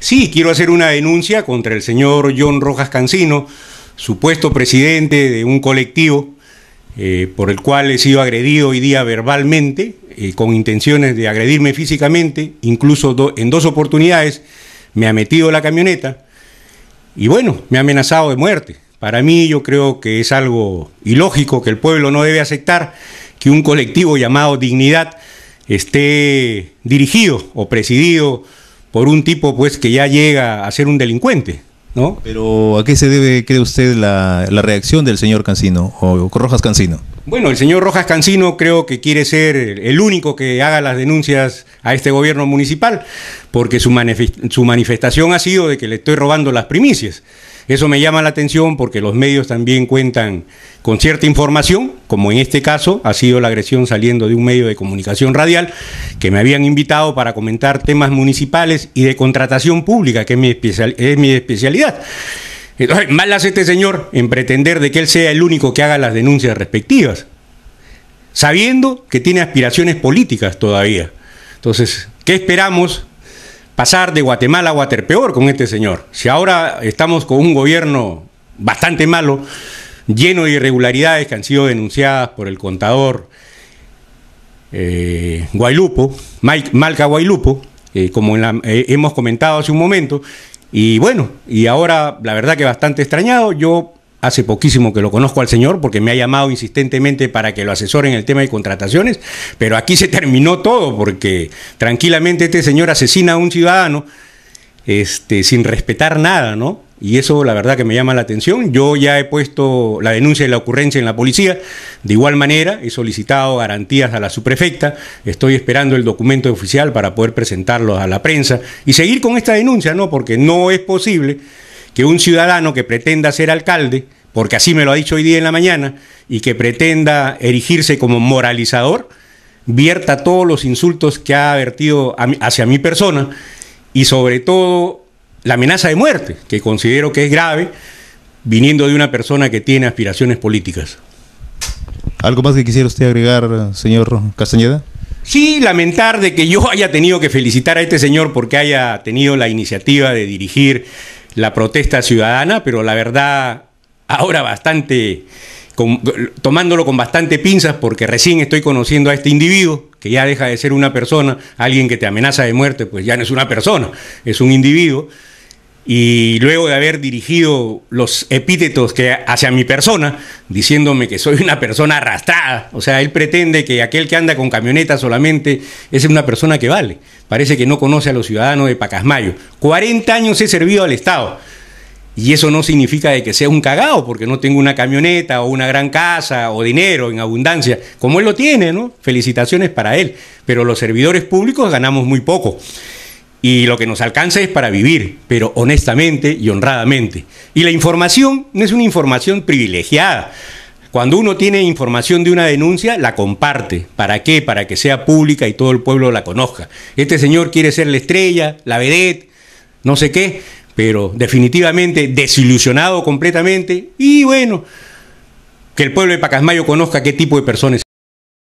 Sí, quiero hacer una denuncia contra el señor John Rojas Cancino, supuesto presidente de un colectivo eh, por el cual he sido agredido hoy día verbalmente, eh, con intenciones de agredirme físicamente, incluso en dos oportunidades me ha metido la camioneta y bueno, me ha amenazado de muerte. Para mí yo creo que es algo ilógico que el pueblo no debe aceptar que un colectivo llamado Dignidad esté dirigido o presidido por un tipo pues que ya llega a ser un delincuente. ¿No? Pero ¿a qué se debe, cree usted, la, reacción del señor Cancino o Rojas Cancino? Bueno, el señor Rojas Cancino creo que quiere ser el único que haga las denuncias a este gobierno municipal, porque su, su manifestación ha sido de que le estoy robando las primicias. Eso me llama la atención porque los medios también cuentan con cierta información, como en este caso ha sido la agresión saliendo de un medio de comunicación radial, que me habían invitado para comentar temas municipales y de contratación pública, que es mi, especialidad. Entonces, mal hace este señor en pretender de que él sea el único que haga las denuncias respectivas, sabiendo que tiene aspiraciones políticas todavía. Entonces, ¿qué esperamos pasar de Guatemala a Guaterpeor con este señor. Si ahora estamos con un gobierno bastante malo, lleno de irregularidades que han sido denunciadas por el contador eh, Malca Guaylupo... Eh, como eh, hemos comentado hace un momento. Y bueno, y ahora la verdad que bastante extrañado, yo hace poquísimo que lo conozco al señor porque me ha llamado insistentemente para que lo asesoren en el tema de contrataciones, pero aquí se terminó todo porque tranquilamente este señor asesina a un ciudadano este, sin respetar nada, ¿no? Y eso la verdad que me llama la atención. Yo ya he puesto la denuncia de la ocurrencia en la policía. De igual manera, he solicitado garantías a la subprefecta. Estoy esperando el documento oficial para poder presentarlo a la prensa y seguir con esta denuncia, ¿no? Porque no es posible que un ciudadano que pretenda ser alcalde, porque así me lo ha dicho hoy día en la mañana, y que pretenda erigirse como moralizador, vierta todos los insultos que ha vertido hacia mi persona y sobre todo la amenaza de muerte, que considero que es grave, viniendo de una persona que tiene aspiraciones políticas. ¿Algo más que quisiera usted agregar, señor Castañeda? Sí, lamentar de que yo haya tenido que felicitar a este señor porque haya tenido la iniciativa de dirigir la protesta ciudadana, pero la verdad ahora bastante, tomándolo con bastante pinzas porque recién estoy conociendo a este individuo que ya deja de ser una persona, alguien que te amenaza de muerte, pues ya no es una persona, es un individuo y luego de haber dirigido los epítetos que hacia mi persona, diciéndome que soy una persona arrastrada, o sea, él pretende que aquel que anda con camioneta solamente es una persona que vale. Parece que no conoce a los ciudadanos de Pacasmayo. 40 años he servido al Estado. Y eso no significa de que sea un cagado porque no tengo una camioneta o una gran casa o dinero en abundancia, como él lo tiene, ¿no? Felicitaciones para él. Pero los servidores públicos ganamos muy poco y lo que nos alcanza es para vivir, pero honestamente y honradamente. Y la información no es una información privilegiada. Cuando uno tiene información de una denuncia, la comparte. ¿Para qué? Para que sea pública y todo el pueblo la conozca. Este señor quiere ser la estrella, la vedette, no sé qué, pero definitivamente desilusionado completamente. Y bueno, que el pueblo de Pacasmayo conozca qué tipo de personas